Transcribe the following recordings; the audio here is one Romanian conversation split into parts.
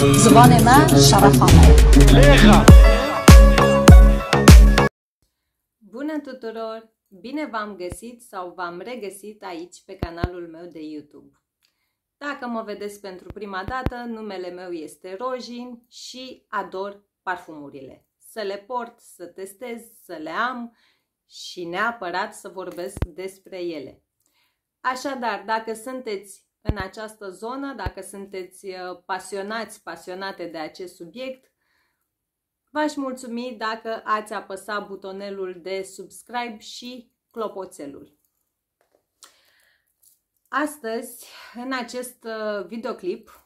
زبان ما شرف Bună tuturor! Bine v-am găsit sau v-am regăsit aici pe canalul meu de YouTube. Dacă mă vedeți pentru prima dată, numele meu este Rojin și ador parfumurile. Să le port, să testez, să le am și neapărat să vorbesc despre ele. Așadar, dacă sunteți în această zonă, dacă sunteți uh, pasionați, pasionate de acest subiect, v-aș mulțumi dacă ați apăsat butonelul de subscribe și clopoțelul. Astăzi, în acest uh, videoclip,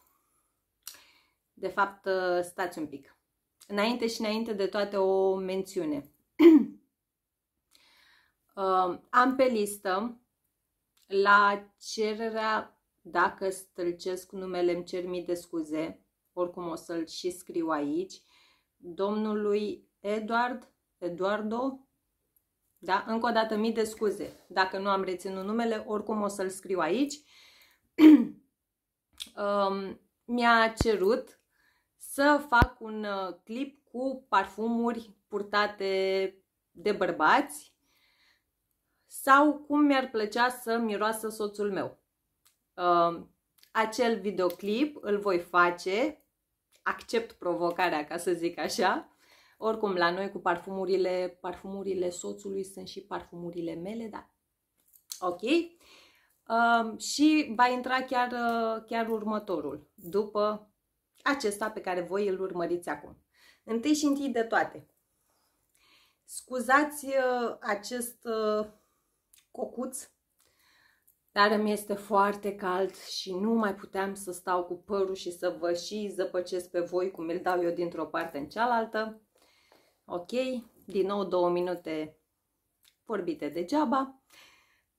de fapt, uh, stați un pic, înainte și înainte de toate o mențiune. Am pe listă la cererea dacă strălcesc numele, îmi cer mii de scuze, oricum o să-l și scriu aici, domnului Eduard, Eduardo, da? Încă o dată mii de scuze. Dacă nu am reținut numele, oricum o să-l scriu aici. um, mi-a cerut să fac un uh, clip cu parfumuri purtate de bărbați sau cum mi-ar plăcea să miroasă soțul meu uh, acel videoclip îl voi face, accept provocarea, ca să zic așa. Oricum, la noi cu parfumurile, parfumurile soțului sunt și parfumurile mele, da. Ok? Uh, și va intra chiar, uh, chiar următorul, după acesta pe care voi îl urmăriți acum. Întâi și întâi de toate. Scuzați uh, acest uh, cocuț dar îmi este foarte cald și nu mai puteam să stau cu părul și să vă și zăpăcesc pe voi cum îl dau eu dintr-o parte în cealaltă. Ok, din nou două minute vorbite degeaba.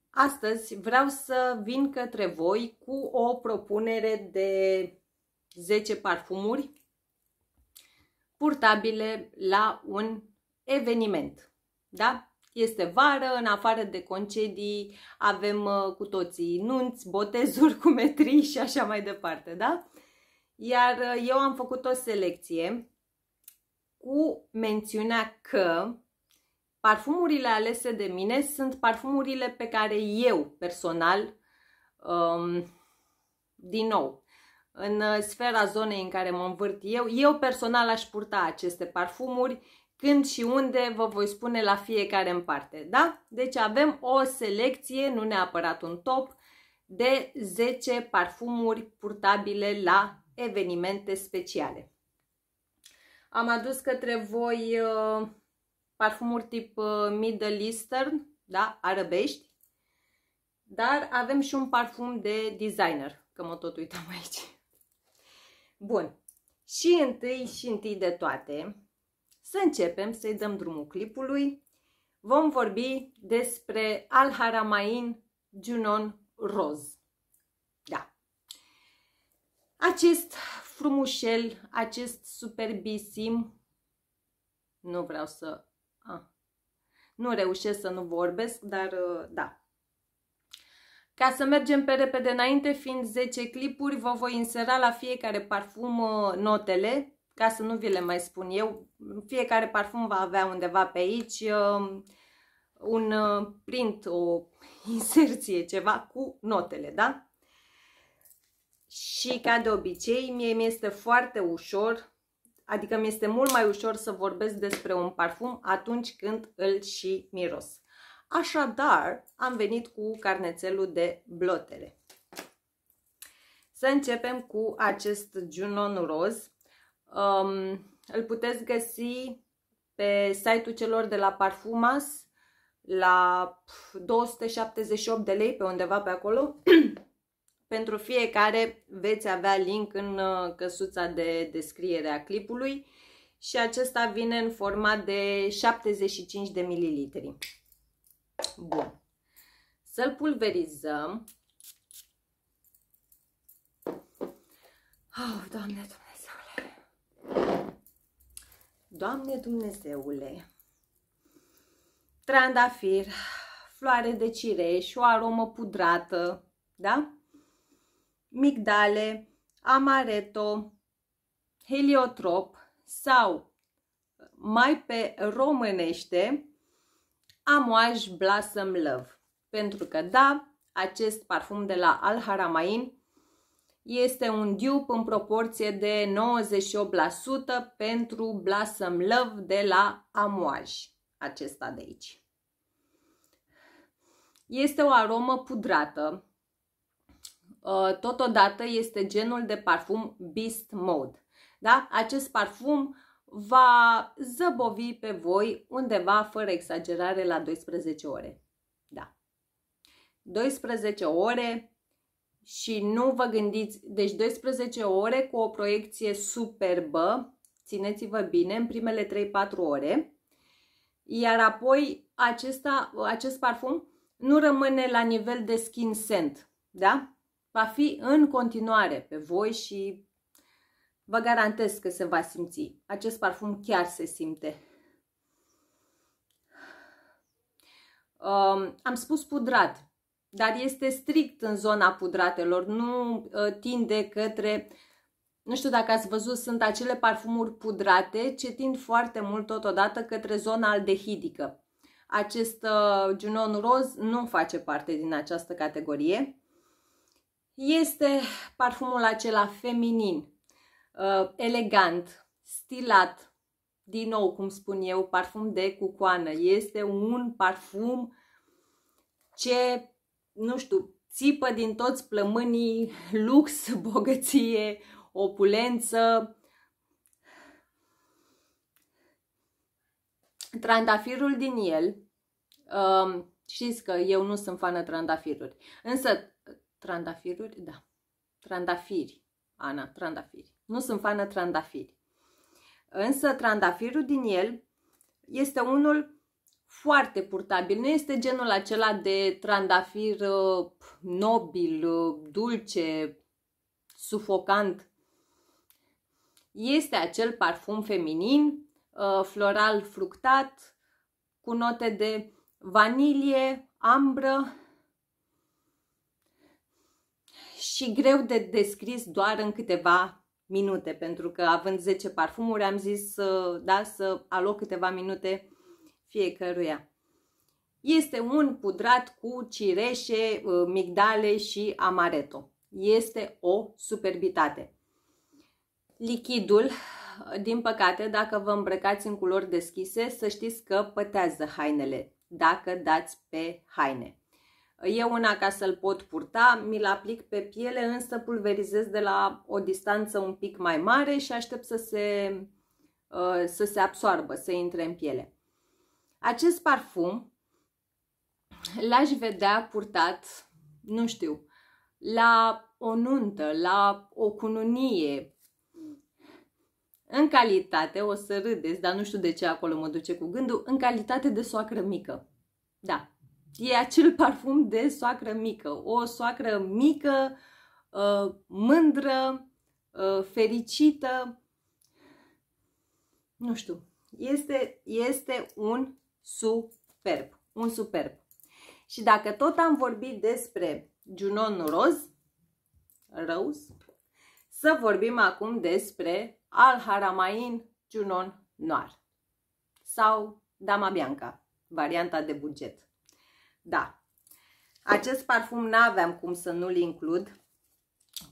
Astăzi vreau să vin către voi cu o propunere de 10 parfumuri purtabile la un eveniment. Da? Este vară, în afară de concedii avem uh, cu toții nunți, botezuri cu metrii și așa mai departe, da? Iar uh, eu am făcut o selecție cu mențiunea că parfumurile alese de mine sunt parfumurile pe care eu personal, um, din nou, în uh, sfera zonei în care mă învârt eu, eu personal aș purta aceste parfumuri când și unde vă voi spune la fiecare în parte, da? Deci avem o selecție, nu neapărat un top, de 10 parfumuri purtabile la evenimente speciale. Am adus către voi uh, parfumuri tip uh, Middle Eastern, da, Arabești, dar avem și un parfum de designer, că mă tot uitam aici. Bun, și întâi și întâi de toate, să începem să-i dăm drumul clipului. Vom vorbi despre Al-Haramain Junon Roz. Da. Acest frumușel, acest superbisim, nu vreau să... A, nu reușesc să nu vorbesc, dar uh, da. Ca să mergem pe repede înainte, fiind 10 clipuri, vă voi insera la fiecare parfum uh, notele ca să nu vi le mai spun eu, fiecare parfum va avea undeva pe aici um, un uh, print, o inserție, ceva cu notele, da? Și ca de obicei, mie mi este foarte ușor, adică mi este mult mai ușor să vorbesc despre un parfum atunci când îl și miros. Așadar, am venit cu carnețelul de blotere. Să începem cu acest Junon Roz Um, îl puteți găsi pe site-ul celor de la Parfumas la 278 de lei pe undeva pe acolo. Pentru fiecare veți avea link în uh, căsuța de descriere a clipului și acesta vine în format de 75 de mililitri. Bun. Să-l pulverizăm. Oh, doamne, doamne. Doamne Dumnezeule, trandafir, floare de cireș, o aromă pudrată, da? Migdale, amaretto, heliotrop sau mai pe românește Amoaj Blossom Love. Pentru că da, acest parfum de la Al Haramain este un dupe în proporție de 98% pentru Blossom Love de la Amouage, acesta de aici. Este o aromă pudrată, uh, totodată este genul de parfum Beast Mode. Da? Acest parfum va zăbovi pe voi undeva, fără exagerare, la 12 ore. Da. 12 ore și nu vă gândiți, deci 12 ore cu o proiecție superbă, țineți-vă bine, în primele 3-4 ore, iar apoi acesta, acest parfum nu rămâne la nivel de skin scent, da? Va fi în continuare pe voi și vă garantez că se va simți. Acest parfum chiar se simte. Um, am spus pudrat, dar este strict în zona pudratelor, nu ă, tinde către... Nu știu dacă ați văzut, sunt acele parfumuri pudrate ce tind foarte mult totodată către zona aldehidică. Acest uh, ă, Junon Roz nu face parte din această categorie. Este parfumul acela feminin, uh, elegant, stilat, din nou, cum spun eu, parfum de cucoană. Este un parfum ce nu știu, țipă din toți plămânii, lux, bogăție, opulență. Trandafirul din el, um, știți că eu nu sunt fană trandafiruri, însă trandafiruri, da, trandafiri, Ana, trandafiri. Nu sunt fană trandafiri. Însă trandafirul din el este unul foarte purtabil. Nu este genul acela de trandafir uh, nobil, uh, dulce, sufocant. Este acel parfum feminin, uh, floral fructat, cu note de vanilie, ambră și greu de descris doar în câteva minute, pentru că având 10 parfumuri am zis da, să aloc câteva minute fiecăruia. Este un pudrat cu cireșe, uh, migdale și amaretto. Este o superbitate. Lichidul, din păcate, dacă vă îmbrăcați în culori deschise, să știți că pătează hainele dacă dați pe haine. Eu una ca să-l pot purta, mi-l aplic pe piele, însă pulverizez de la o distanță un pic mai mare și aștept să se, uh, să se absoarbă, să intre în piele. Acest parfum l-aș vedea purtat, nu știu, la o nuntă, la o cununie. În calitate, o să râdeți, dar nu știu de ce acolo mă duce cu gândul, în calitate de soacră mică. Da, e acel parfum de soacră mică. O soacră mică, uh, mândră, uh, fericită. Nu știu, este, este un superb, un superb. Și dacă tot am vorbit despre Junon Roz, Rose, să vorbim acum despre Al Haramain Junon Noir sau Dama Bianca, varianta de buget. Da, acest parfum n-aveam cum să nu-l includ.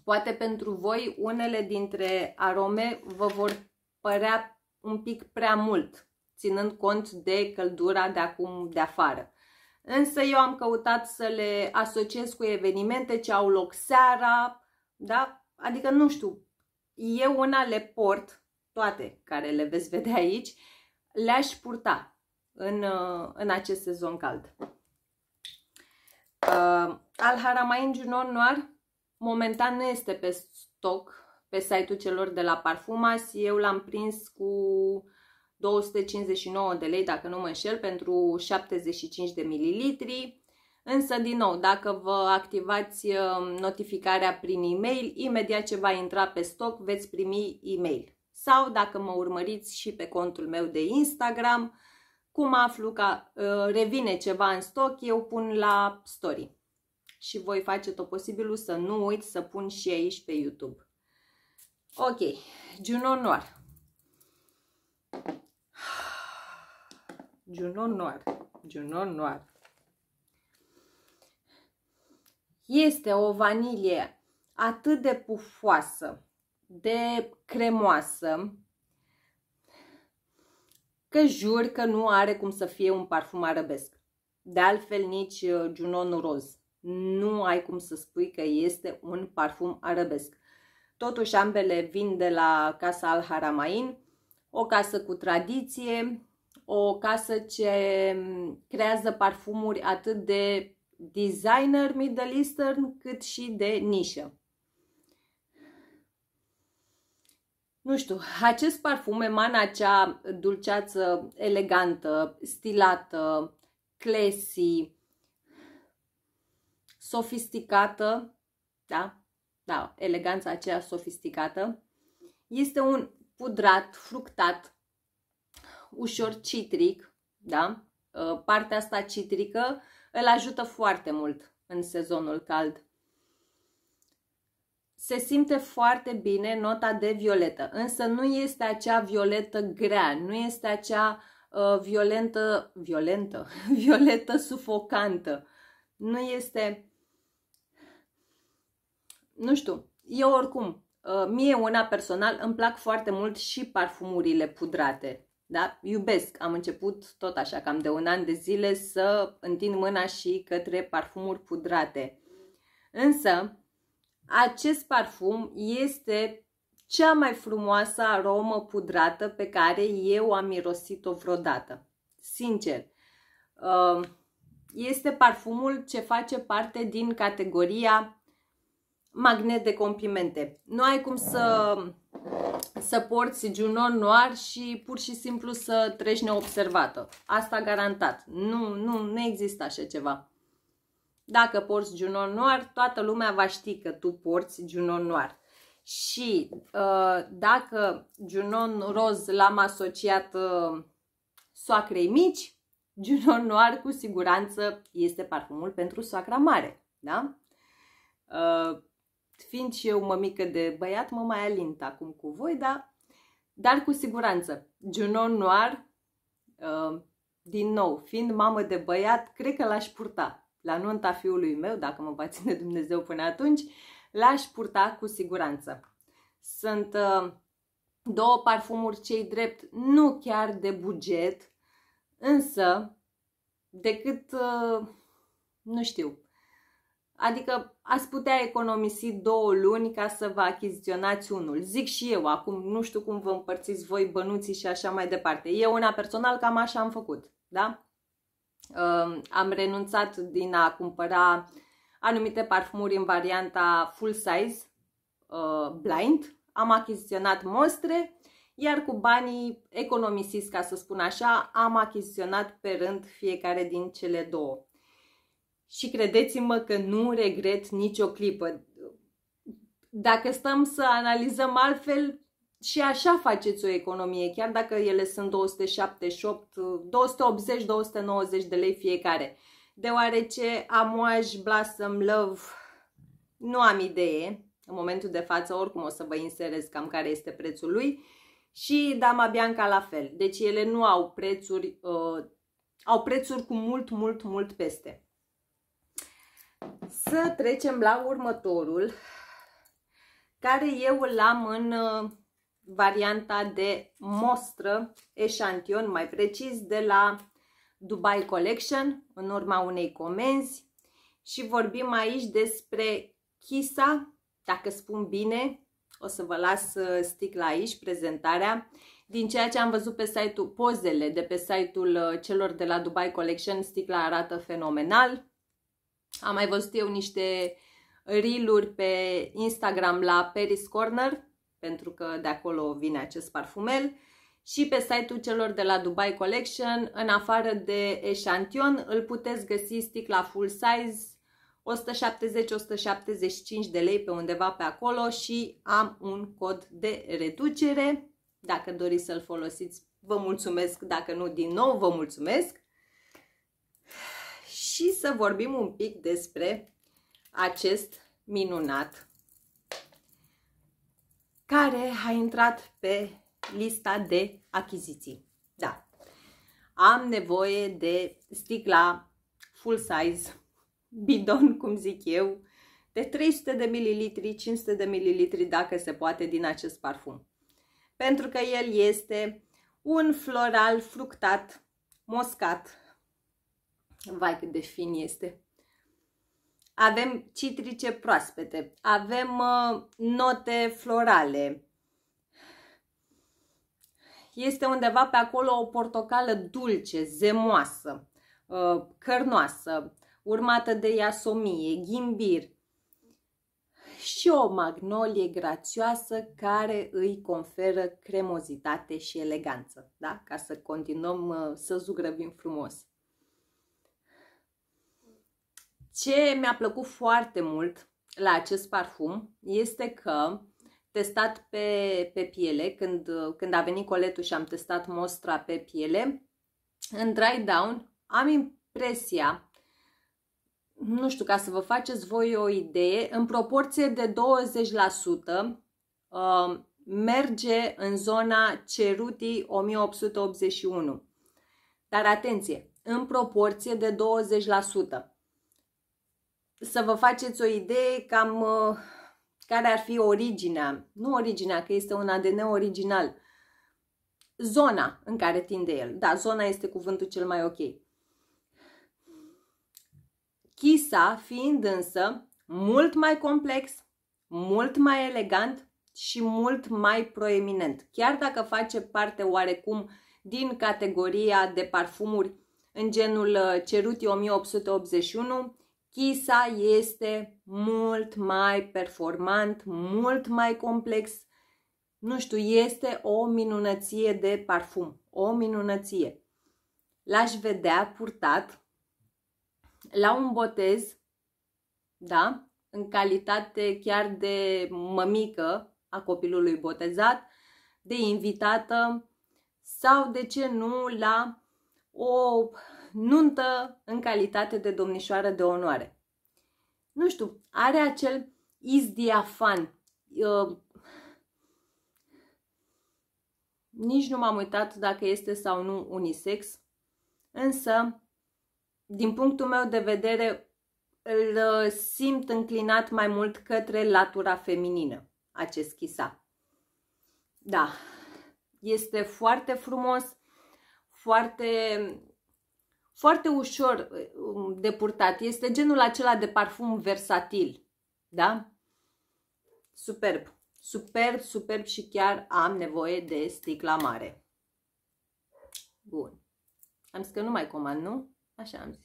Poate pentru voi unele dintre arome vă vor părea un pic prea mult, ținând cont de căldura de acum de afară. Însă eu am căutat să le asociez cu evenimente ce au loc seara, da? Adică, nu știu, eu una le port, toate care le veți vedea aici, le-aș purta în, uh, în acest sezon cald. Uh, Al Haramain Junon Noir momentan nu este pe stoc pe site-ul celor de la Parfumas. Eu l-am prins cu 259 de lei, dacă nu mă înșel, pentru 75 de mililitri. Însă, din nou, dacă vă activați um, notificarea prin e-mail, imediat ce va intra pe stoc, veți primi e-mail. Sau dacă mă urmăriți și pe contul meu de Instagram, cum aflu că uh, revine ceva în stoc, eu pun la story. Și voi face tot posibilul să nu uit să pun și aici pe YouTube. Ok, Juno Noir. Juno Noir. Juno Noir. Este o vanilie atât de pufoasă, de cremoasă, că jur că nu are cum să fie un parfum arabesc. De altfel, nici Junon uh, Roz. Nu ai cum să spui că este un parfum arabesc. Totuși, ambele vin de la Casa Al Haramain, o casă cu tradiție, o casă ce creează parfumuri atât de designer Middle Eastern cât și de nișă. Nu știu, acest parfum emana acea dulceață elegantă, stilată, classy, sofisticată, da? Da, eleganța aceea sofisticată. Este un pudrat, fructat, ușor citric, da? Uh, partea asta citrică îl ajută foarte mult în sezonul cald. Se simte foarte bine nota de violetă, însă nu este acea violetă grea, nu este acea uh, violentă, violentă, violetă sufocantă. Nu este, nu știu, eu oricum, uh, mie una personal îmi plac foarte mult și parfumurile pudrate. Da? Iubesc. Am început tot așa, cam de un an de zile, să întind mâna și către parfumuri pudrate. Însă, acest parfum este cea mai frumoasă aromă pudrată pe care eu am mirosit-o vreodată. Sincer, uh, este parfumul ce face parte din categoria magnet de complimente. Nu ai cum să să porți Junon noir și pur și simplu să treci neobservată. Asta garantat. Nu, nu, nu există așa ceva. Dacă porți giunon noir, toată lumea va ști că tu porți giunon noir. Și uh, dacă giunon roz l-am asociat uh, soacrei mici, giunon noir cu siguranță este parfumul pentru soacra mare. Da? Uh, Fiind și eu mămică de băiat, mă mai alint acum cu voi, da. dar cu siguranță. Junon Noir, uh, din nou, fiind mamă de băiat, cred că l-aș purta. La nunta fiului meu, dacă mă va ține Dumnezeu până atunci, l-aș purta cu siguranță. Sunt uh, două parfumuri cei drept, nu chiar de buget, însă decât, uh, nu știu, Adică ați putea economisi două luni ca să vă achiziționați unul. Zic și eu acum, nu știu cum vă împărțiți voi bănuții și așa mai departe. Eu una personal cam așa am făcut, da? am renunțat din a cumpăra anumite parfumuri în varianta full size uh, blind, am achiziționat mostre, iar cu banii economisiți, ca să spun așa, am achiziționat pe rând fiecare din cele două și credeți-mă că nu regret nicio clipă. Dacă stăm să analizăm altfel, și așa faceți o economie, chiar dacă ele sunt 278, 280, 290 de lei fiecare. Deoarece Amoaj Blossom Love nu am idee, în momentul de față oricum o să vă inserez cam care este prețul lui și Dama Bianca la fel. Deci ele nu au prețuri, uh, au prețuri cu mult, mult, mult peste. Să trecem la următorul, care eu îl am în uh, varianta de mostră, eșantion mai precis, de la Dubai Collection, în urma unei comenzi. Și vorbim aici despre Chisa, dacă spun bine, o să vă las uh, sticla aici, prezentarea. Din ceea ce am văzut pe site-ul, pozele de pe site-ul uh, celor de la Dubai Collection, sticla arată fenomenal. Am mai văzut eu niște reel pe Instagram la Paris Corner, pentru că de acolo vine acest parfumel, și pe site-ul celor de la Dubai Collection, în afară de eșantion, îl puteți găsi sticla full size 170-175 de lei pe undeva pe acolo și am un cod de reducere. Dacă doriți să-l folosiți, vă mulțumesc, dacă nu, din nou vă mulțumesc și să vorbim un pic despre acest minunat care a intrat pe lista de achiziții. Da, am nevoie de sticla full size, bidon, cum zic eu, de 300 de mililitri, 500 de mililitri, dacă se poate, din acest parfum. Pentru că el este un floral fructat, moscat, Vai cât de fin este! Avem citrice proaspete, avem uh, note florale. Este undeva pe acolo o portocală dulce, zemoasă, uh, cărnoasă, urmată de iasomie, ghimbir și o magnolie grațioasă care îi conferă cremozitate și eleganță, da? ca să continuăm uh, să zugrăvim frumos. Ce mi-a plăcut foarte mult la acest parfum este că testat pe, pe piele, când, când a venit coletul și am testat mostra pe piele, în dry down am impresia, nu știu, ca să vă faceți voi o idee, în proporție de 20% uh, um, merge în zona cerutii 1881. Dar atenție, în proporție de 20% să vă faceți o idee cam uh, care ar fi originea, nu originea, că este un ADN original, zona în care tinde el. Da, zona este cuvântul cel mai ok. Chisa fiind însă mult mai complex, mult mai elegant și mult mai proeminent. Chiar dacă face parte oarecum din categoria de parfumuri în genul uh, Ceruti 1881, Chisa este mult mai performant, mult mai complex. Nu știu, este o minunăție de parfum, o minunăție. L-aș vedea purtat la un botez, da, în calitate chiar de mămică a copilului botezat, de invitată sau, de ce nu, la o nuntă în calitate de domnișoară de onoare. Nu știu, are acel izdiafan. Uh, nici nu m-am uitat dacă este sau nu unisex, însă, din punctul meu de vedere, îl uh, simt înclinat mai mult către latura feminină, acest chisa. Da, este foarte frumos, foarte foarte ușor um, de purtat. Este genul acela de parfum versatil. Da? Superb. Superb, superb și chiar am nevoie de sticla mare. Bun. Am zis că nu mai comand, nu? Așa am zis.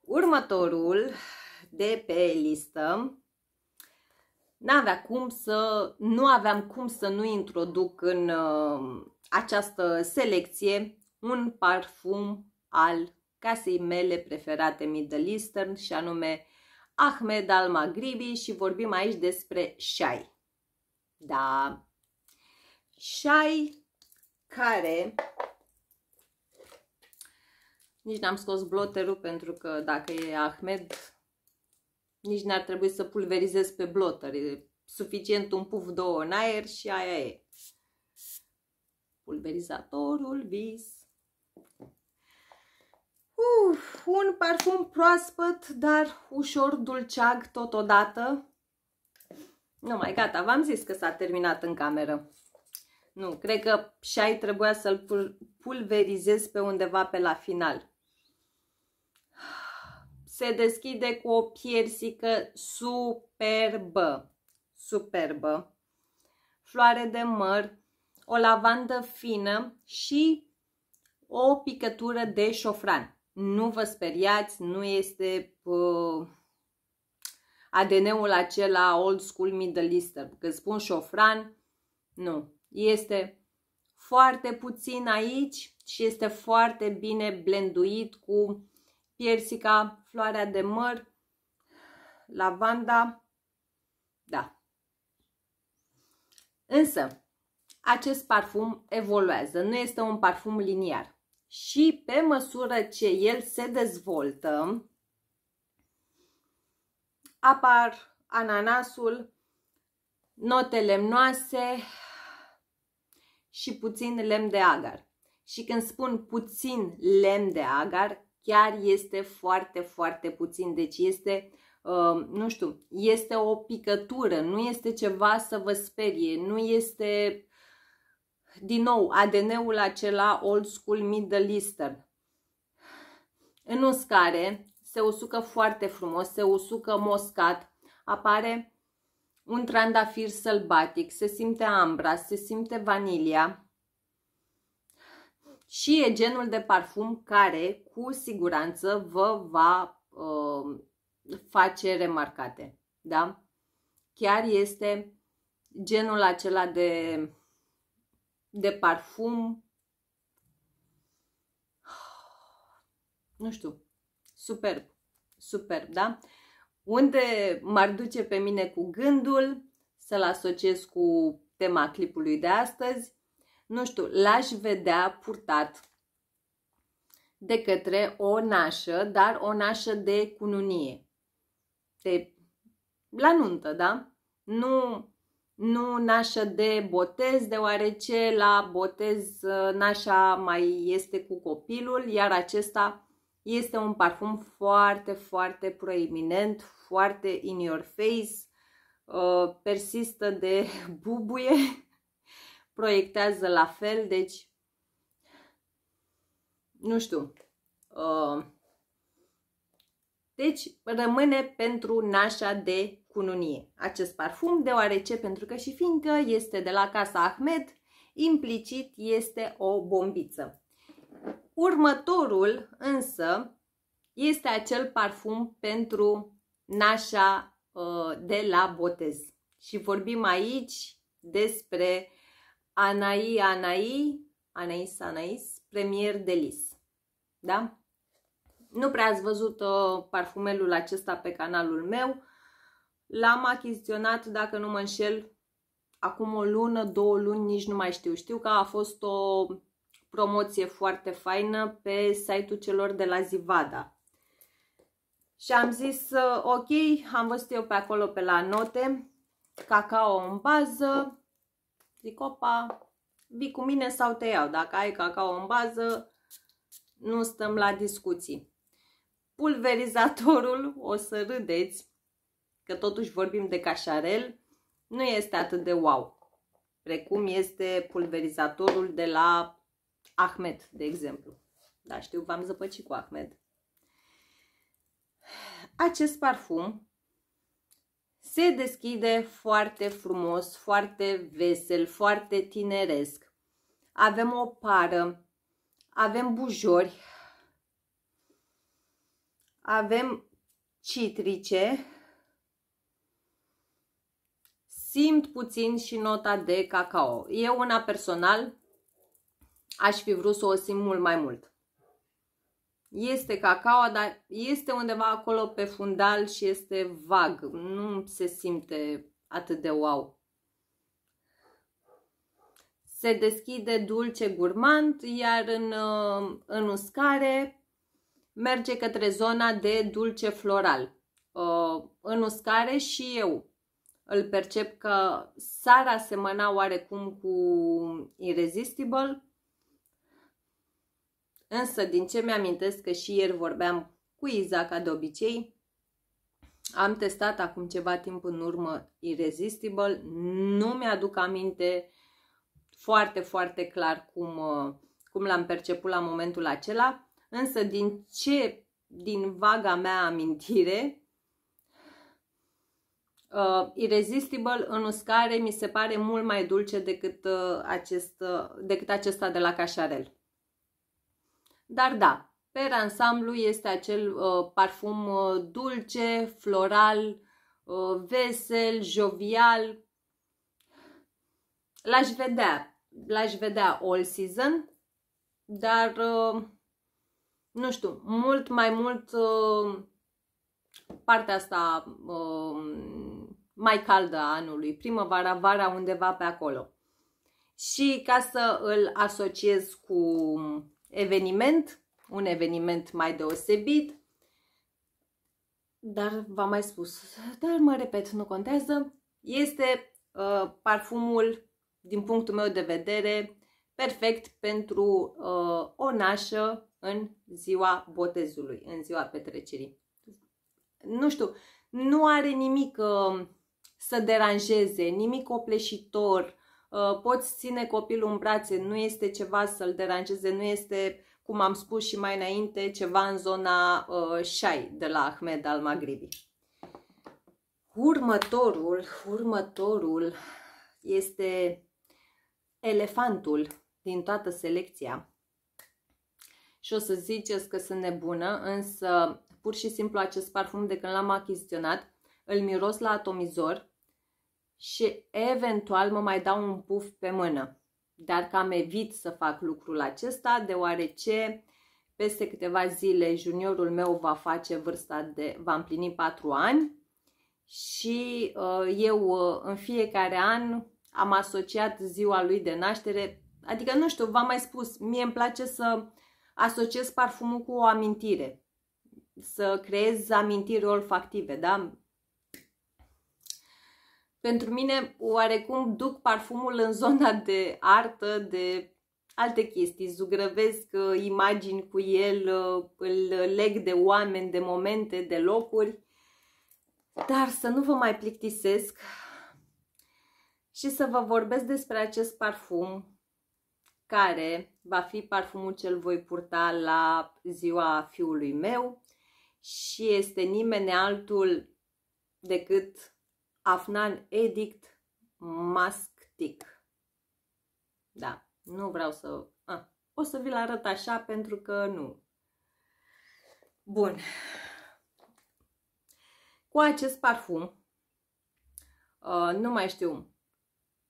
Următorul de pe listă n-avea cum să, nu aveam cum să nu introduc în uh, această selecție un parfum al casei mele preferate Middle Eastern și anume Ahmed al Maghribi și vorbim aici despre șai. Da, șai care nici n-am scos bloterul pentru că dacă e Ahmed nici n-ar trebui să pulverizez pe bloter, E suficient un puf, două în aer și aia e. Pulverizatorul vis. Uf, un parfum proaspăt, dar ușor dulceag totodată. Nu mai gata, v-am zis că s-a terminat în cameră. Nu, cred că și ai trebuia să-l pulverizez pe undeva pe la final. Se deschide cu o piersică superbă, superbă, floare de măr, o lavandă fină și o picătură de șofran. Nu vă speriați, nu este uh, ADN-ul acela old school middle eastern. Că spun șofran, nu. Este foarte puțin aici și este foarte bine blenduit cu piersica, floarea de măr, lavanda, da. Însă, acest parfum evoluează, nu este un parfum liniar și pe măsură ce el se dezvoltă, apar ananasul, note lemnoase și puțin lemn de agar. Și când spun puțin lemn de agar, chiar este foarte, foarte puțin. Deci este, uh, nu știu, este o picătură, nu este ceva să vă sperie, nu este din nou, ADN-ul acela old school middle eastern. În uscare se usucă foarte frumos, se usucă moscat, apare un trandafir sălbatic, se simte ambra, se simte vanilia și e genul de parfum care cu siguranță vă va uh, face remarcate. Da? Chiar este genul acela de de parfum. Nu știu, superb, superb, da? Unde m-ar duce pe mine cu gândul să-l asociez cu tema clipului de astăzi? Nu știu, l-aș vedea purtat de către o nașă, dar o nașă de cununie. De la nuntă, da? Nu nu nașă de botez, deoarece la botez ă, nașa mai este cu copilul, iar acesta este un parfum foarte, foarte proeminent, foarte in your face, ă, persistă de bubuie, proiectează la fel, deci nu știu, ă, deci rămâne pentru nașa de cununie acest parfum, deoarece pentru că și fiindcă este de la casa Ahmed, implicit este o bombiță. Următorul însă este acel parfum pentru nașa ă, de la botez. Și vorbim aici despre Anai Anai, Anais Anais, premier de lis. Da? Nu prea ați văzut uh, parfumelul acesta pe canalul meu. L-am achiziționat, dacă nu mă înșel, acum o lună, două luni, nici nu mai știu. Știu că a fost o promoție foarte faină pe site-ul celor de la Zivada. Și am zis, uh, ok, am văzut eu pe acolo pe la note, cacao în bază, zic, opa, vii cu mine sau te iau. Dacă ai cacao în bază, nu stăm la discuții pulverizatorul, o să râdeți, că totuși vorbim de cașarel, nu este atât de wow, precum este pulverizatorul de la Ahmed, de exemplu. Da, știu, v-am zăpăcit cu Ahmed. Acest parfum se deschide foarte frumos, foarte vesel, foarte tineresc. Avem o pară, avem bujori, avem citrice. Simt puțin și nota de cacao. Eu una personal aș fi vrut să o simt mult mai mult. Este cacao, dar este undeva acolo pe fundal și este vag. Nu se simte atât de wow se deschide dulce gurmand, iar în, uh, în uscare merge către zona de dulce floral. Uh, în uscare și eu îl percep că sara ar asemăna oarecum cu Irresistible, însă din ce mi-amintesc că și ieri vorbeam cu Iza ca de obicei, am testat acum ceva timp în urmă Irresistible, nu mi-aduc aminte foarte, foarte clar cum, uh, cum l-am perceput la momentul acela, Însă din ce, din vaga mea amintire, uh, Irresistible în uscare mi se pare mult mai dulce decât, uh, acest, uh, decât acesta de la Cașarel. Dar da, pe ansamblu este acel uh, parfum uh, dulce, floral, uh, vesel, jovial. L-aș vedea, l-aș vedea all season, dar uh, nu știu, mult mai mult uh, partea asta uh, mai caldă a anului, primăvara, vara, undeva pe acolo. Și ca să îl asociez cu eveniment, un eveniment mai deosebit, dar v-am mai spus, dar mă repet, nu contează, este uh, parfumul, din punctul meu de vedere, perfect pentru uh, o nașă în ziua botezului, în ziua petrecerii. Nu știu, nu are nimic uh, să deranjeze, nimic opleșitor, uh, poți ține copilul în brațe, nu este ceva să-l deranjeze, nu este, cum am spus și mai înainte, ceva în zona uh, șai de la Ahmed al Maghribi. Următorul, următorul este elefantul din toată selecția și o să ziceți că sunt nebună, însă pur și simplu acest parfum de când l-am achiziționat îl miros la atomizor și eventual mă mai dau un puf pe mână. Dar cam evit să fac lucrul acesta, deoarece peste câteva zile juniorul meu va face vârsta de, va împlini 4 ani și uh, eu uh, în fiecare an am asociat ziua lui de naștere, adică nu știu, v-am mai spus, mie îmi place să uh, asociez parfumul cu o amintire, să creez amintiri olfactive, da? Pentru mine, oarecum, duc parfumul în zona de artă, de alte chestii, zugrăvesc uh, imagini cu el, uh, îl leg de oameni, de momente, de locuri, dar să nu vă mai plictisesc și să vă vorbesc despre acest parfum care va fi parfumul cel voi purta la ziua fiului meu și este nimeni altul decât Afnan Edict Masktic. Da, nu vreau să... A, o să vi-l arăt așa pentru că nu. Bun. Cu acest parfum, uh, nu mai știu,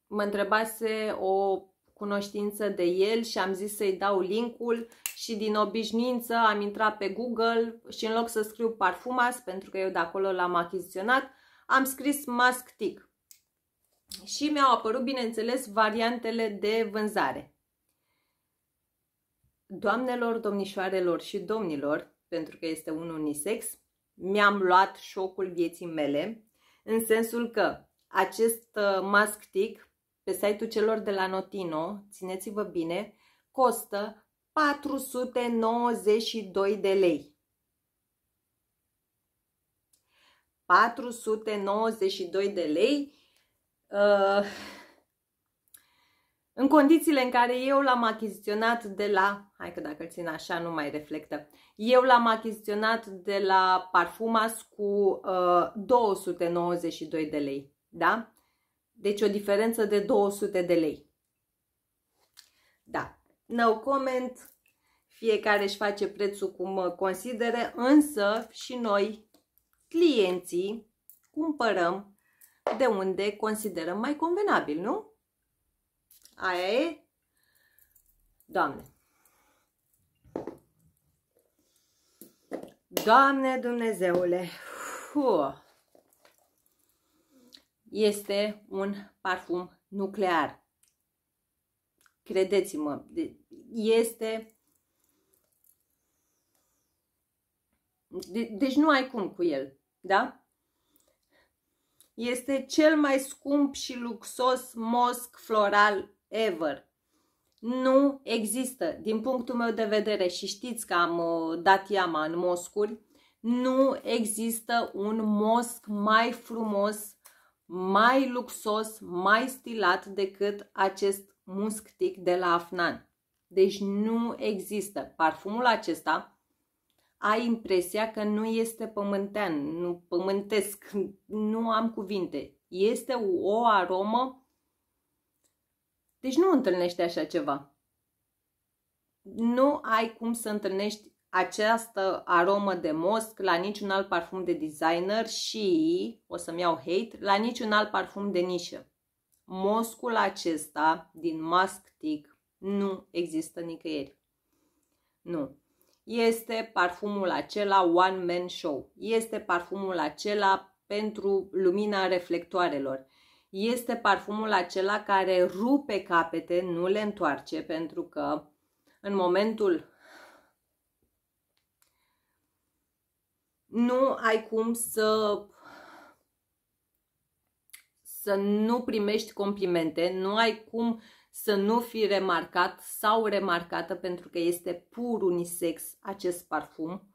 mă întrebase o cunoștință de el și am zis să-i dau linkul și din obișnuință am intrat pe Google și în loc să scriu Parfumas, pentru că eu de acolo l-am achiziționat, am scris Mask Tick. Și mi-au apărut, bineînțeles, variantele de vânzare. Doamnelor, domnișoarelor și domnilor, pentru că este un unisex, mi-am luat șocul vieții mele, în sensul că acest uh, mask tick pe site-ul celor de la Notino, țineți-vă bine, costă 492 de lei. 492 de lei uh, în condițiile în care eu l-am achiziționat de la, hai că dacă îl țin așa nu mai reflectă, eu l-am achiziționat de la Parfumas cu uh, 292 de lei, da? Deci o diferență de 200 de lei. Da, no comment, fiecare își face prețul cum uh, considere, însă și noi, clienții, cumpărăm de unde considerăm mai convenabil, nu? Aia e? Doamne! Doamne Dumnezeule! Uf este un parfum nuclear. Credeți-mă, este... De, deci nu ai cum cu el, da? Este cel mai scump și luxos mosc floral ever. Nu există, din punctul meu de vedere, și știți că am uh, dat iama în moscuri, nu există un mosc mai frumos mai luxos, mai stilat decât acest musc tic de la Afnan. Deci nu există. Parfumul acesta ai impresia că nu este pământean, nu pământesc, nu am cuvinte. Este o aromă deci nu întâlnești așa ceva. Nu ai cum să întâlnești această aromă de mosc la niciun alt parfum de designer și, o să-mi iau hate, la niciun alt parfum de nișă. Moscul acesta din Mask Tig nu există nicăieri. Nu. Este parfumul acela One Man Show. Este parfumul acela pentru lumina reflectoarelor. Este parfumul acela care rupe capete, nu le întoarce, pentru că în momentul nu ai cum să să nu primești complimente, nu ai cum să nu fii remarcat sau remarcată pentru că este pur unisex acest parfum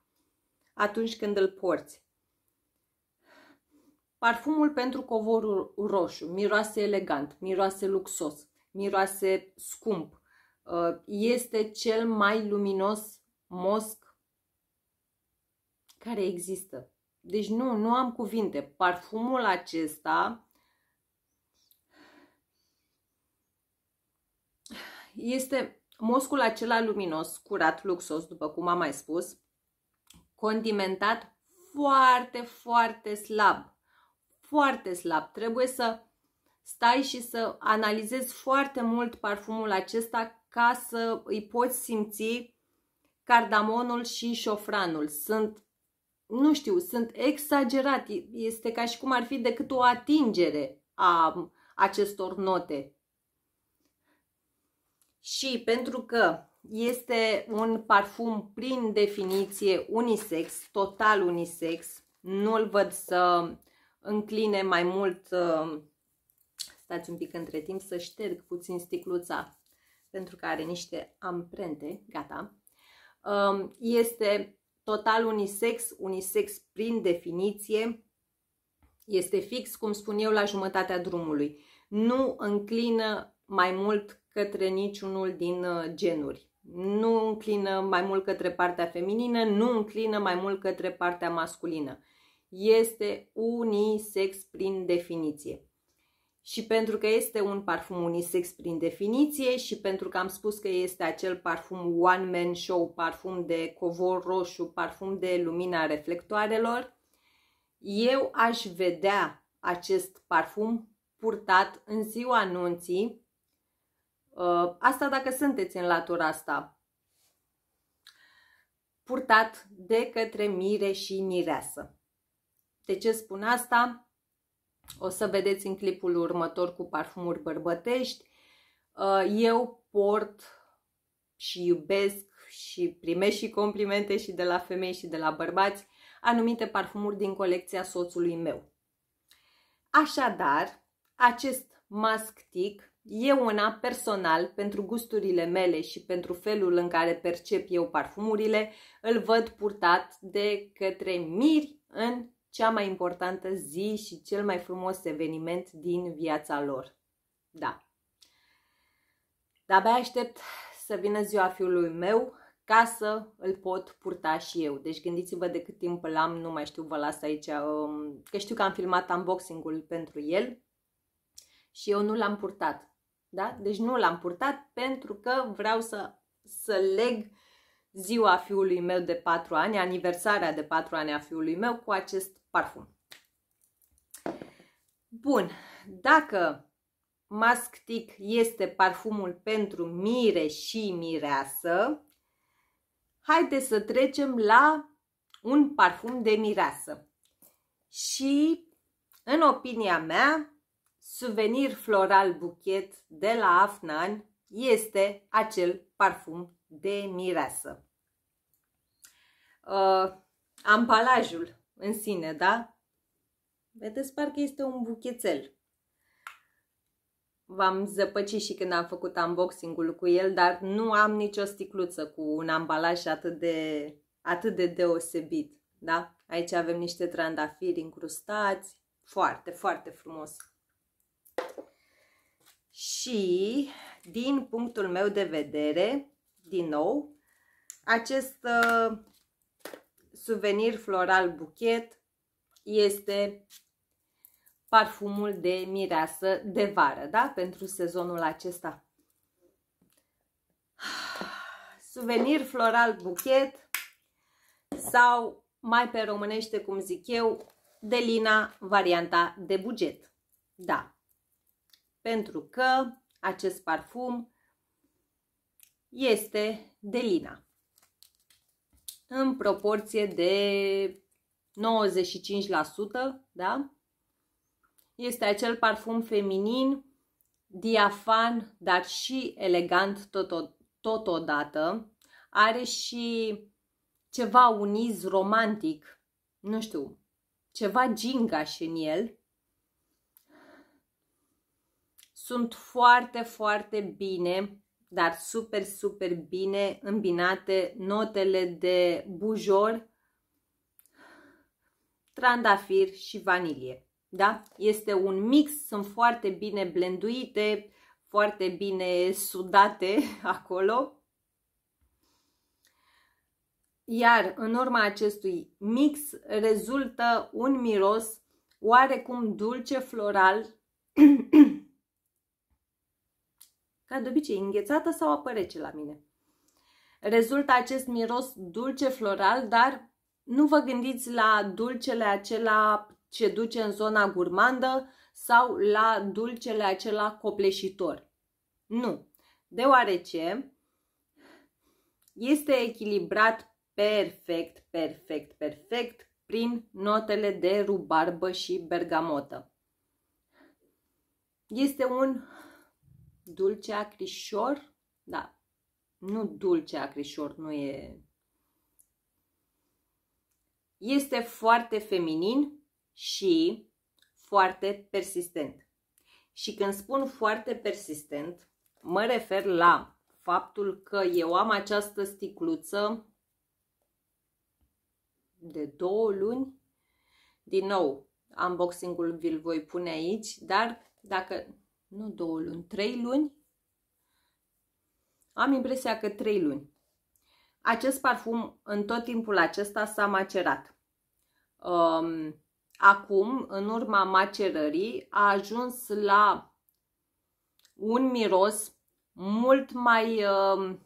atunci când îl porți. Parfumul pentru covorul roșu miroase elegant, miroase luxos, miroase scump. Ă, este cel mai luminos mosc care există. Deci nu, nu am cuvinte. Parfumul acesta este moscul acela luminos, curat, luxos, după cum am mai spus, condimentat foarte, foarte slab. Foarte slab. Trebuie să stai și să analizezi foarte mult parfumul acesta ca să îi poți simți cardamonul și șofranul. Sunt nu știu, sunt exagerat, este ca și cum ar fi decât o atingere a acestor note. Și pentru că este un parfum prin definiție unisex, total unisex, nu-l văd să încline mai mult, uh, stați un pic între timp să șterg puțin sticluța, pentru că are niște amprente, gata, uh, este total unisex, unisex prin definiție, este fix, cum spun eu, la jumătatea drumului. Nu înclină mai mult către niciunul din uh, genuri. Nu înclină mai mult către partea feminină, nu înclină mai mult către partea masculină. Este unisex prin definiție și pentru că este un parfum unisex prin definiție și pentru că am spus că este acel parfum one man show, parfum de covor roșu, parfum de lumina reflectoarelor, eu aș vedea acest parfum purtat în ziua anunții, uh, asta dacă sunteți în latura asta, purtat de către mire și mireasă. De ce spun asta? O să vedeți în clipul următor cu parfumuri bărbătești. Uh, eu port și iubesc și primesc și complimente și de la femei și de la bărbați anumite parfumuri din colecția soțului meu. Așadar, acest mask tic e una personal pentru gusturile mele și pentru felul în care percep eu parfumurile, îl văd purtat de către miri în cea mai importantă zi și cel mai frumos eveniment din viața lor. Da. De-abia aștept să vină ziua fiului meu ca să îl pot purta și eu. Deci gândiți-vă de cât timp îl am, nu mai știu, vă las aici, um, că știu că am filmat unboxing-ul pentru el și eu nu l-am purtat. Da? Deci nu l-am purtat pentru că vreau să, să leg ziua fiului meu de 4 ani, aniversarea de 4 ani a fiului meu cu acest parfum. Bun, dacă Tic este parfumul pentru mire și mireasă, haideți să trecem la un parfum de mireasă. Și, în opinia mea, Souvenir Floral Buchet de la Afnan este acel parfum de mireasă. Uh, ambalajul în sine, da? Vedeți, parcă este un buchețel. V-am zăpăcit și când am făcut unboxing-ul cu el, dar nu am nicio sticluță cu un ambalaj atât de, atât de deosebit. Da? Aici avem niște trandafiri incrustați, foarte, foarte frumos. Și din punctul meu de vedere, din nou, acest uh, suvenir floral buchet este parfumul de mireasă de vară, da? Pentru sezonul acesta. Suvenir floral buchet sau mai pe românește, cum zic eu, de lina varianta de buget. Da, pentru că acest parfum este de lina în proporție de 95%, da? Este acel parfum feminin, diafan, dar și elegant totodată. Are și ceva uniz romantic, nu știu, ceva gingaș în el. Sunt foarte, foarte bine dar super, super bine îmbinate notele de bujor, trandafir și vanilie. Da? Este un mix, sunt foarte bine blenduite, foarte bine sudate acolo. Iar în urma acestui mix rezultă un miros oarecum dulce floral ca de obicei înghețată sau apă rece la mine. Rezultă acest miros dulce floral, dar nu vă gândiți la dulcele acela ce duce în zona gurmandă sau la dulcele acela copleșitor. Nu, deoarece este echilibrat perfect, perfect, perfect prin notele de rubarbă și bergamotă. Este un Dulce acrișor? Da. Nu dulce acrișor, nu e... Este foarte feminin și foarte persistent. Și când spun foarte persistent, mă refer la faptul că eu am această sticluță de două luni. Din nou, unboxing-ul vi-l voi pune aici, dar dacă nu două luni, trei luni. Am impresia că trei luni. Acest parfum în tot timpul acesta s-a macerat. Um, acum, în urma macerării, a ajuns la un miros mult mai um,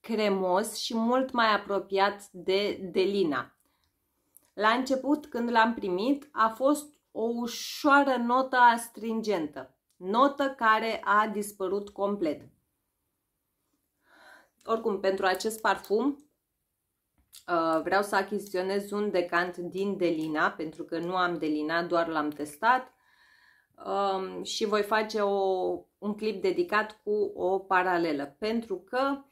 cremos și mult mai apropiat de, de lina. La început, când l-am primit, a fost o ușoară notă astringentă notă care a dispărut complet. Oricum, pentru acest parfum uh, vreau să achiziționez un decant din Delina, pentru că nu am Delina, doar l-am testat um, și voi face o, un clip dedicat cu o paralelă, pentru că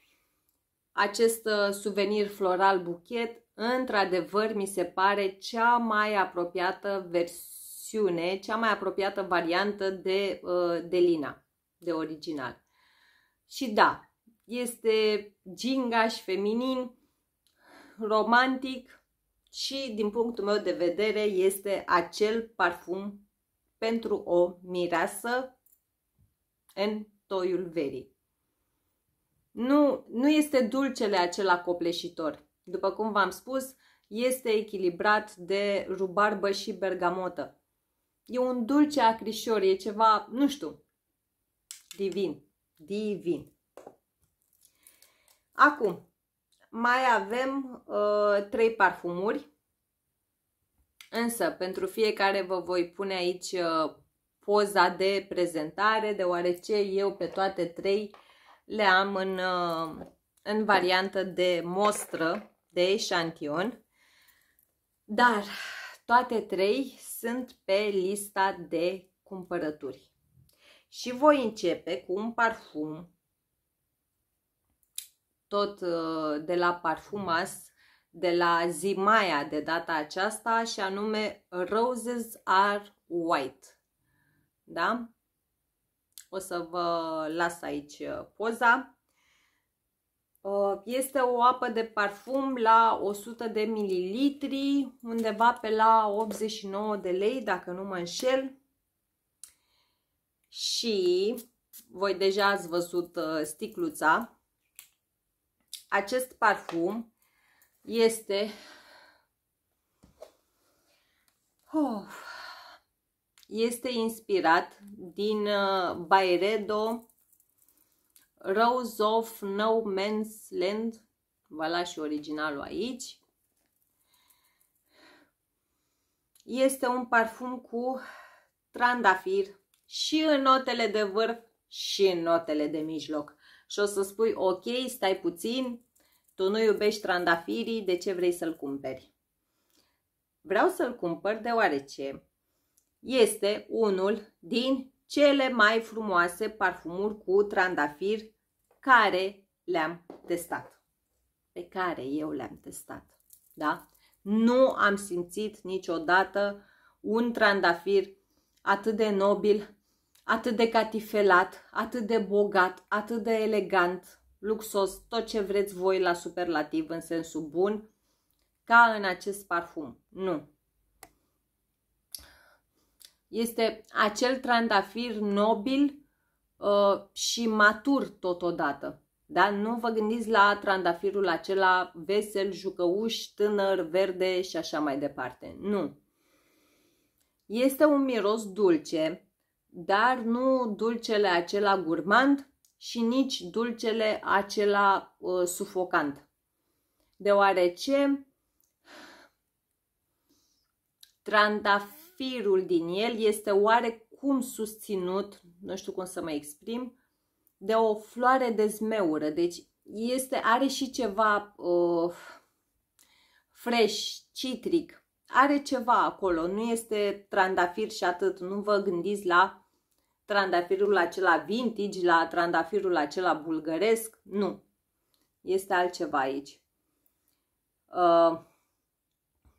acest uh, suvenir floral buchet într-adevăr mi se pare cea mai apropiată versiune versiune, cea mai apropiată variantă de, uh, de Lina, de original. Și da, este gingaș, feminin, romantic și, din punctul meu de vedere, este acel parfum pentru o mireasă în toiul verii. Nu, nu este dulcele acela copleșitor. După cum v-am spus, este echilibrat de rubarbă și bergamotă. E un dulce acrișor, e ceva, nu știu, divin, divin. Acum, mai avem uh, trei parfumuri, însă pentru fiecare vă voi pune aici uh, poza de prezentare, deoarece eu pe toate trei le am în, uh, în variantă de mostră, de eșantion. Dar toate trei sunt pe lista de cumpărături. Și voi începe cu un parfum, tot uh, de la Parfumas, de la Zimaia de data aceasta și anume Roses are White. Da? O să vă las aici uh, poza. Uh, este o apă de parfum la 100 de mililitri, undeva pe la 89 de lei, dacă nu mă înșel. Și voi deja ați văzut uh, sticluța. Acest parfum este oh, este inspirat din uh, Bayredo Rose of No Man's Land. Vă las și originalul aici. Este un parfum cu trandafir și în notele de vârf și în notele de mijloc. Și o să spui, ok, stai puțin, tu nu iubești trandafirii, de ce vrei să-l cumperi? Vreau să-l cumpăr deoarece este unul din cele mai frumoase parfumuri cu trandafir care le-am testat. Pe care eu le-am testat. Da? Nu am simțit niciodată un trandafir atât de nobil, atât de catifelat, atât de bogat, atât de elegant, luxos, tot ce vreți voi la superlativ în sensul bun, ca în acest parfum. Nu, este acel trandafir nobil uh, și matur totodată. Da? Nu vă gândiți la trandafirul acela vesel, jucăuș, tânăr, verde și așa mai departe. Nu. Este un miros dulce, dar nu dulcele acela gurmand și nici dulcele acela uh, sufocant. Deoarece trandafir firul din el este oarecum susținut, nu știu cum să mă exprim, de o floare de zmeură. Deci este, are și ceva uh, fresh, citric, are ceva acolo, nu este trandafir și atât. Nu vă gândiți la trandafirul acela vintage, la trandafirul acela bulgăresc, nu. Este altceva aici. Uh,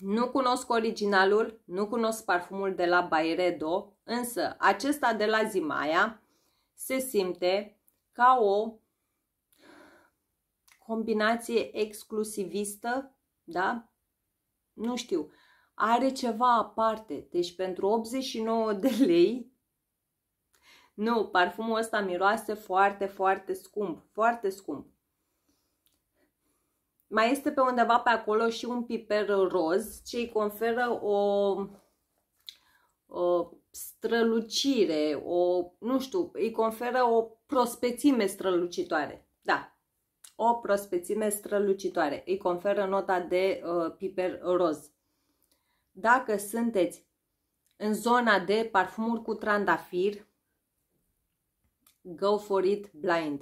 nu cunosc originalul, nu cunosc parfumul de la Bayredo, însă acesta de la Zimaia se simte ca o combinație exclusivistă, da? Nu știu, are ceva aparte. Deci pentru 89 de lei, nu, parfumul ăsta miroase foarte, foarte scump, foarte scump. Mai este pe undeva pe acolo și un piper roz ce îi conferă o, o strălucire, o, nu știu, îi conferă o prospețime strălucitoare. Da, o prospețime strălucitoare. Îi conferă nota de uh, piper roz. Dacă sunteți în zona de parfumuri cu trandafir, go for it blind.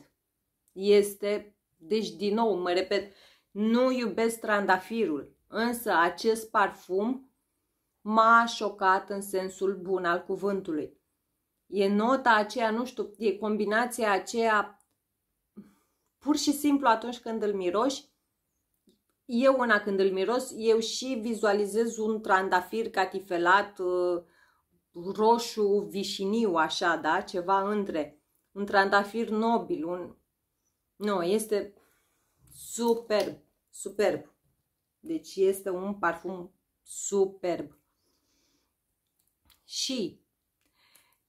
Este, deci din nou, mă repet, nu iubesc trandafirul, însă acest parfum m-a șocat în sensul bun al cuvântului. E nota aceea, nu știu, e combinația aceea, pur și simplu atunci când îl miroși, eu una când îl miros, eu și vizualizez un trandafir catifelat, uh, roșu, vișiniu, așa, da? Ceva între. Un trandafir nobil, un... Nu, este Superb, superb. Deci este un parfum superb. Și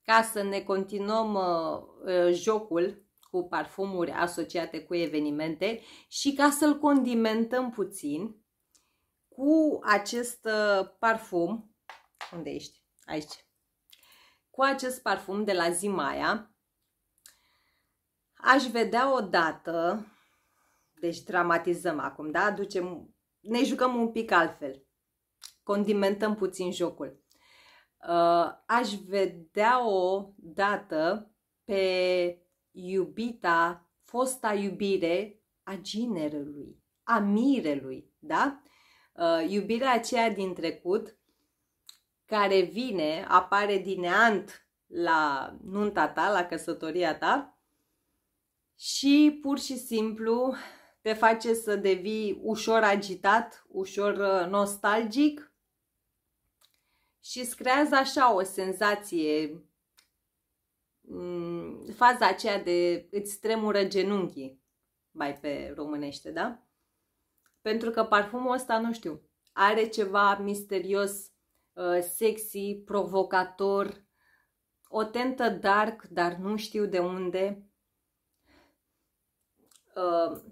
ca să ne continuăm uh, jocul cu parfumuri asociate cu evenimente și ca să-l condimentăm puțin cu acest uh, parfum, unde ești? Aici. Cu acest parfum de la Zimaia, aș vedea odată deci dramatizăm acum, da? Ducem, ne jucăm un pic altfel. Condimentăm puțin jocul. Uh, aș vedea o dată pe iubita, fosta iubire a ginerului, a mirelui, da? Uh, iubirea aceea din trecut care vine, apare din neant la nunta ta, la căsătoria ta și pur și simplu te face să devii ușor agitat, ușor uh, nostalgic și îți creează așa o senzație, mm, faza aceea de îți tremură genunchii, mai pe românește, da? Pentru că parfumul ăsta, nu știu, are ceva misterios, uh, sexy, provocator, o tentă dark, dar nu știu de unde. Uh,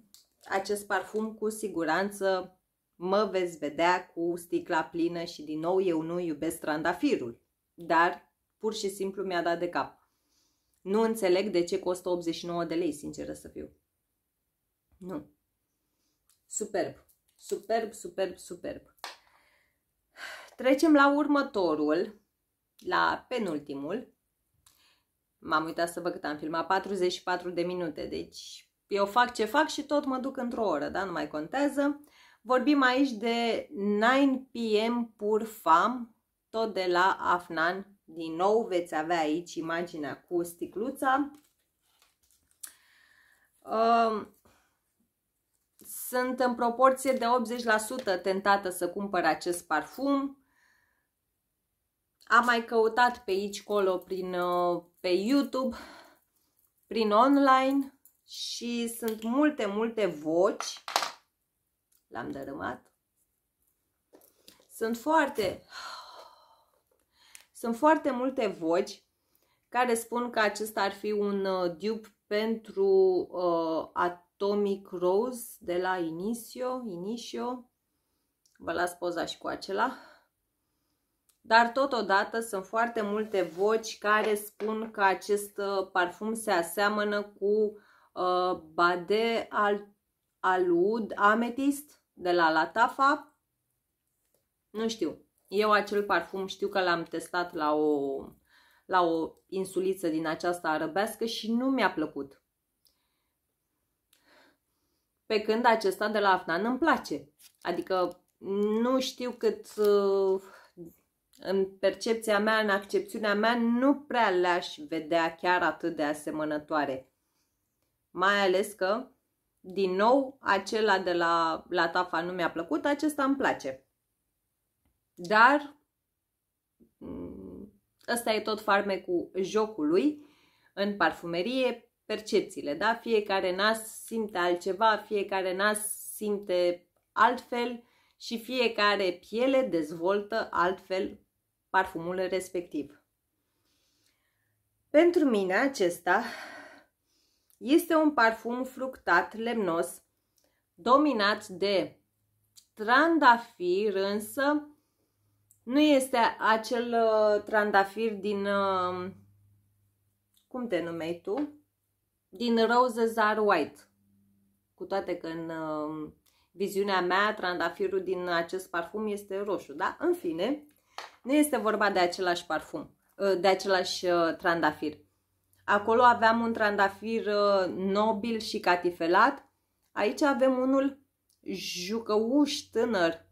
acest parfum cu siguranță mă veți vedea cu sticla plină și din nou eu nu iubesc trandafirul, dar pur și simplu mi-a dat de cap. Nu înțeleg de ce costă 89 de lei, sinceră să fiu. Nu. Superb. Superb, superb, superb. Trecem la următorul, la penultimul. M-am uitat să văd cât am filmat, 44 de minute, deci eu fac ce fac și tot mă duc într-o oră, da? Nu mai contează. Vorbim aici de 9 p.m. pur fam, tot de la Afnan. Din nou veți avea aici imaginea cu sticluța. Sunt în proporție de 80% tentată să cumpăr acest parfum. Am mai căutat pe aici, colo, prin, uh, pe YouTube, prin online și sunt multe, multe voci. L-am dărâmat. Sunt foarte... Sunt foarte multe voci care spun că acesta ar fi un uh, dupe pentru uh, Atomic Rose de la Inicio. Inicio. Vă las poza și cu acela. Dar totodată sunt foarte multe voci care spun că acest uh, parfum se aseamănă cu uh, Bade al, Alud Ametist de la Latafa. Nu știu. Eu acel parfum știu că l-am testat la o, la o insuliță din aceasta arăbească și nu mi-a plăcut. Pe când acesta de la Afnan îmi place. Adică nu știu cât uh, în percepția mea, în accepțiunea mea, nu prea le-aș vedea chiar atât de asemănătoare. Mai ales că, din nou, acela de la, la tafa nu mi-a plăcut, acesta îmi place. Dar mm, ăsta e tot farmecul jocului în parfumerie, percepțiile, da? Fiecare nas simte altceva, fiecare nas simte altfel și fiecare piele dezvoltă altfel parfumul respectiv. Pentru mine acesta este un parfum fructat, lemnos, dominat de trandafir, însă nu este acel uh, trandafir din, uh, cum te numeai tu? Din Roses Are White. Cu toate că în uh, viziunea mea, trandafirul din acest parfum este roșu, da? În fine, nu este vorba de același parfum, de același trandafir. Acolo aveam un trandafir uh, nobil și catifelat. Aici avem unul jucăuș tânăr,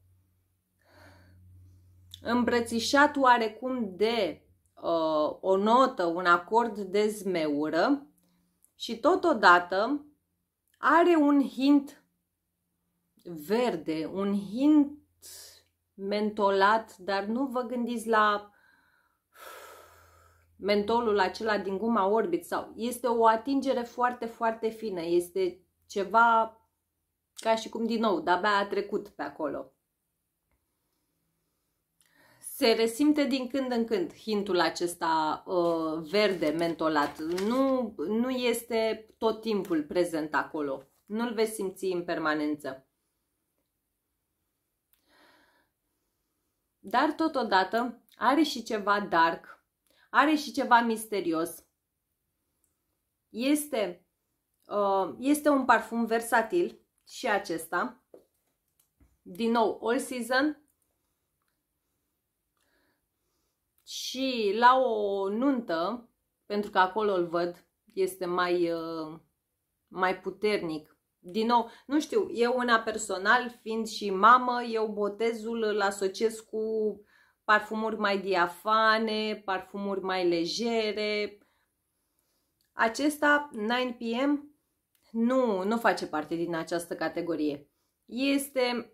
îmbrățișat oarecum de uh, o notă, un acord de zmeură și totodată are un hint verde, un hint mentolat, dar nu vă gândiți la mentolul acela din guma Orbit sau este o atingere foarte, foarte fină, este ceva ca și cum din nou, de-abia a trecut pe acolo. Se resimte din când în când hintul acesta uh, verde mentolat. Nu, nu este tot timpul prezent acolo. Nu-l veți simți în permanență. Dar totodată are și ceva dark, are și ceva misterios. Este, uh, este un parfum versatil și acesta. Din nou, all season. Și la o nuntă, pentru că acolo îl văd, este mai, uh, mai puternic din nou, nu știu, eu una personal, fiind și mamă, eu botezul îl asociez cu parfumuri mai diafane, parfumuri mai legere. Acesta, 9pm, nu, nu face parte din această categorie. Este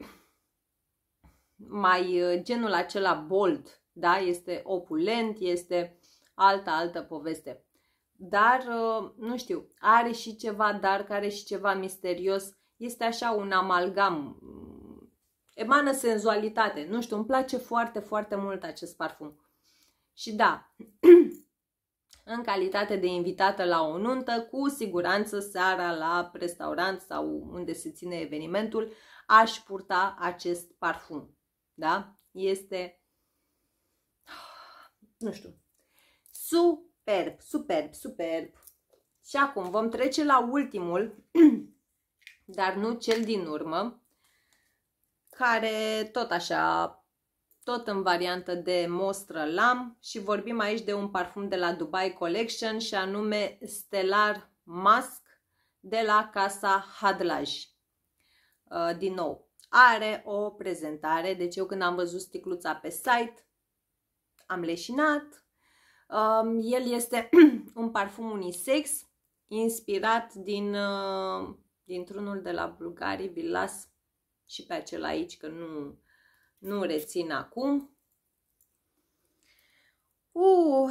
mai uh, genul acela bold, da? Este opulent, este alta, altă poveste. Dar, uh, nu știu, are și ceva dar, care și ceva misterios. Este așa un amalgam emană senzualitate. Nu știu, îmi place foarte, foarte mult acest parfum. Și da, în calitate de invitată la o nuntă, cu siguranță seara la restaurant sau unde se ține evenimentul, aș purta acest parfum. Da? Este, nu știu, superb, superb, superb. Și acum vom trece la ultimul, dar nu cel din urmă, care tot așa, tot în variantă de mostră lam și vorbim aici de un parfum de la Dubai Collection și anume Stellar Mask de la casa Hadlaj. Uh, din nou, are o prezentare, deci eu când am văzut sticluța pe site, am leșinat. Um, el este un parfum unisex inspirat din, uh, dintr-unul de la Bulgarii, las și pe acela aici, că nu, nu rețin acum. Uh,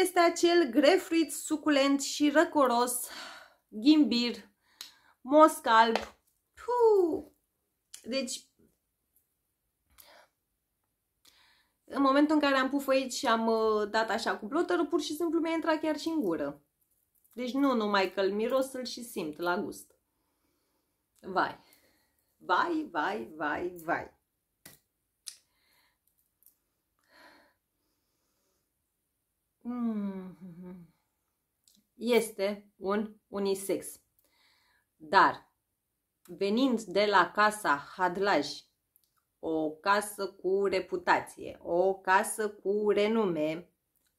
este acel grefruit suculent și răcoros, ghimbir, moscalb. alb. Uh, deci, în momentul în care am pufăit și am uh, dat așa cu blotterul, pur și simplu mi-a intrat chiar și în gură. Deci nu numai că îl miros, îl și simt la gust. Vai! Vai, vai, vai, vai. Mm-hmm. Este un unisex. Dar, venind de la casa Hadlaj, o casă cu reputație, o casă cu renume,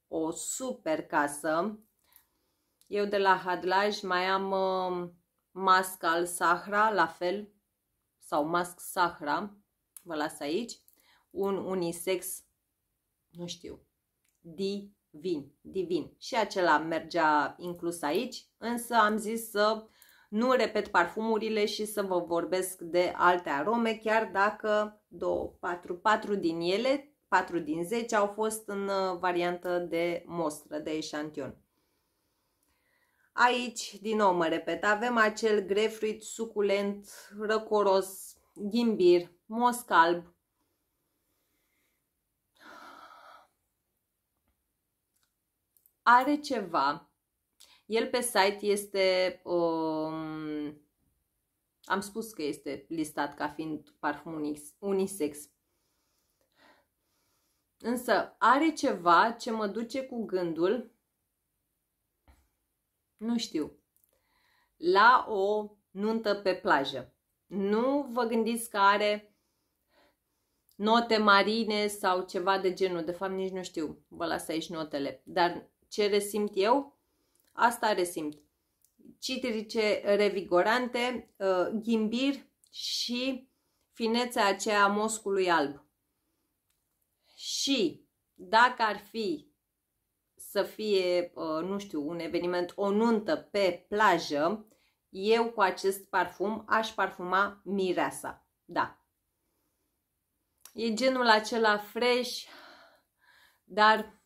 o super casă, eu de la Hadlaj mai am uh, al Sahra, la fel, sau mask Sahra, vă las aici, un unisex, nu știu, divin, divin. Și acela mergea inclus aici, însă am zis să nu repet parfumurile și să vă vorbesc de alte arome, chiar dacă 2, 4, 4 din ele, 4 din 10 au fost în uh, variantă de mostră, de eșantion. Aici, din nou mă repet, avem acel grefruit suculent, răcoros, ghimbir, moscalb. Are ceva. El pe site este, um, am spus că este listat ca fiind parfum unisex. Însă are ceva ce mă duce cu gândul nu știu. La o nuntă pe plajă. Nu vă gândiți că are note marine sau ceva de genul. De fapt, nici nu știu. Vă las aici notele. Dar ce resimt eu? Asta resimt. Citrice revigorante, uh, ghimbir și finețea aceea a moscului alb. Și dacă ar fi să fie, ă, nu știu, un eveniment, o nuntă pe plajă, eu cu acest parfum aș parfuma mireasa. Da. E genul acela fresh, dar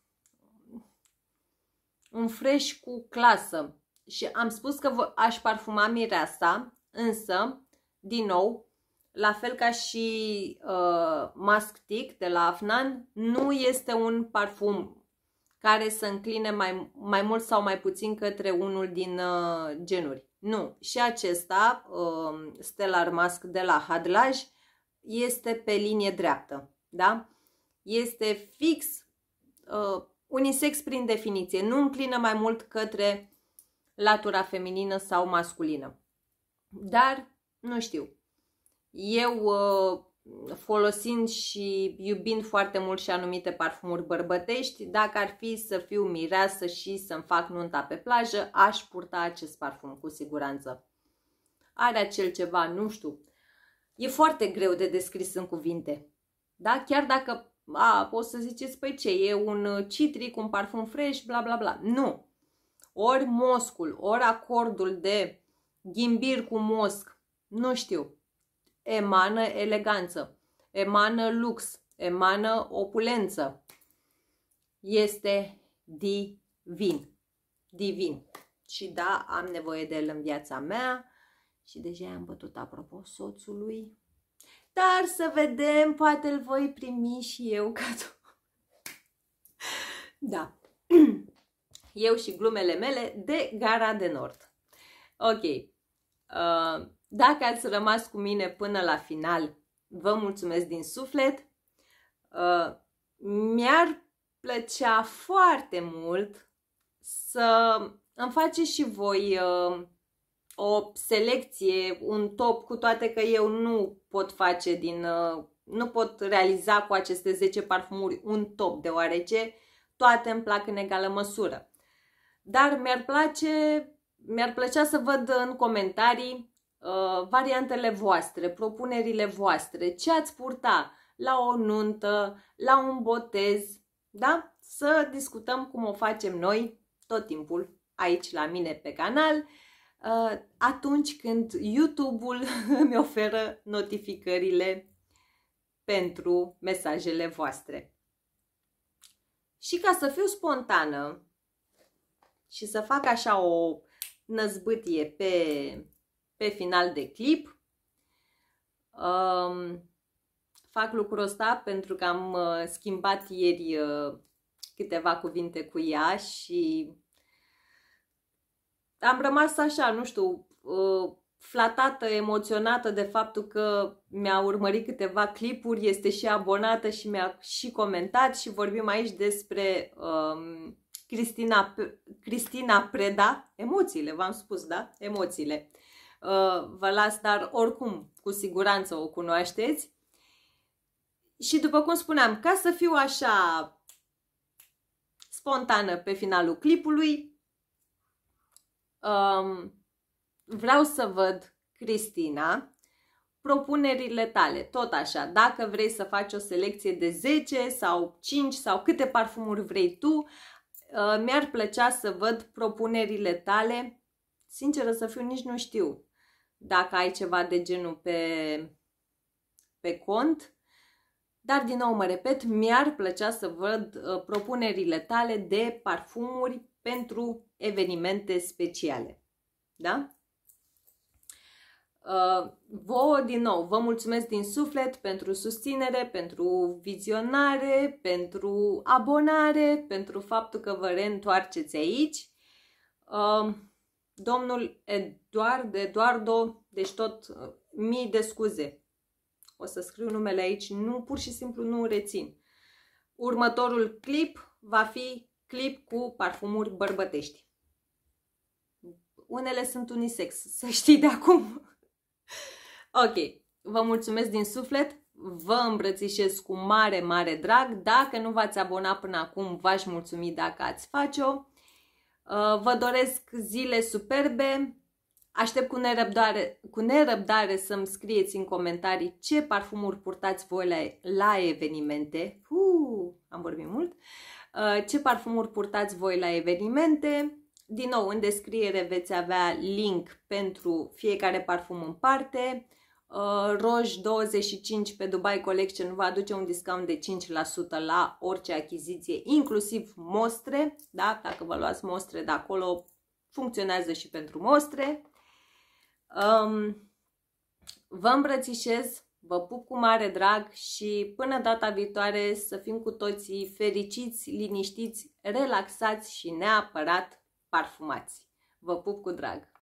un fresh cu clasă. Și am spus că aș parfuma mireasa, însă, din nou, la fel ca și uh, Mask Tick de la Afnan, nu este un parfum care să încline mai, mai mult sau mai puțin către unul din uh, genuri. Nu, și acesta, uh, Stellar Mask de la Hadlaj, este pe linie dreaptă, da? Este fix uh, unisex prin definiție, nu înclină mai mult către latura feminină sau masculină. Dar, nu știu, eu uh, folosind și iubind foarte mult și anumite parfumuri bărbătești, dacă ar fi să fiu mireasă și să-mi fac nunta pe plajă, aș purta acest parfum cu siguranță. Are acel ceva, nu știu, e foarte greu de descris în cuvinte. Da? Chiar dacă a, poți să ziceți, păi ce, e un citric, un parfum fresh, bla bla bla. Nu! Ori moscul, ori acordul de ghimbir cu mosc, nu știu, emană eleganță, emană lux, emană opulență. Este divin. Divin. Și da, am nevoie de el în viața mea. Și deja am bătut apropo soțului. Dar să vedem, poate îl voi primi și eu tu. Da. Eu și glumele mele de Gara de Nord. Ok. Uh, dacă ați rămas cu mine până la final, vă mulțumesc din suflet. Uh, mi-ar plăcea foarte mult să îmi faceți și voi uh, o selecție, un top, cu toate că eu nu pot face din, uh, nu pot realiza cu aceste 10 parfumuri un top, deoarece toate îmi plac în egală măsură. Dar mi-ar place, mi-ar plăcea să văd în comentarii Uh, variantele voastre, propunerile voastre, ce ați purta la o nuntă, la un botez, da? Să discutăm cum o facem noi tot timpul aici la mine pe canal uh, atunci când YouTube-ul îmi oferă notificările pentru mesajele voastre. Și ca să fiu spontană și să fac așa o năzbâtie pe pe final de clip. Um, fac lucrul ăsta pentru că am uh, schimbat ieri uh, câteva cuvinte cu ea și am rămas așa, nu știu, uh, flatată, emoționată de faptul că mi-a urmărit câteva clipuri, este și abonată și mi-a și comentat și vorbim aici despre um, Cristina, Cristina Preda, emoțiile, v-am spus, da? Emoțiile. Uh, vă las, dar oricum, cu siguranță o cunoașteți. Și după cum spuneam, ca să fiu așa spontană pe finalul clipului, um, vreau să văd, Cristina, propunerile tale. Tot așa, dacă vrei să faci o selecție de 10 sau 5 sau câte parfumuri vrei tu, uh, mi-ar plăcea să văd propunerile tale. Sinceră să fiu, nici nu știu dacă ai ceva de genul pe, pe cont. Dar, din nou, mă repet, mi-ar plăcea să văd uh, propunerile tale de parfumuri pentru evenimente speciale. Da? Uh, din nou, vă mulțumesc din suflet pentru susținere, pentru vizionare, pentru abonare, pentru faptul că vă reîntoarceți aici. Uh, domnul Eduard, Eduardo, deci tot uh, mii de scuze. O să scriu numele aici, nu, pur și simplu nu rețin. Următorul clip va fi clip cu parfumuri bărbătești. Unele sunt unisex, să știi de acum. ok, vă mulțumesc din suflet, vă îmbrățișez cu mare, mare drag. Dacă nu v-ați abonat până acum, v-aș mulțumi dacă ați face-o. Uh, vă doresc zile superbe, Aștept cu nerăbdare, cu nerăbdare să-mi scrieți în comentarii ce parfumuri purtați voi la, la evenimente. Uh, am vorbit mult. Uh, ce parfumuri purtați voi la evenimente. Din nou, în descriere veți avea link pentru fiecare parfum în parte. Uh, Roj 25 pe Dubai Collection vă aduce un discount de 5% la orice achiziție, inclusiv mostre, da? dacă vă luați mostre de acolo, funcționează și pentru mostre. Um, vă îmbrățișez, vă pup cu mare drag și până data viitoare să fim cu toții fericiți, liniștiți, relaxați și neapărat parfumați. Vă pup cu drag!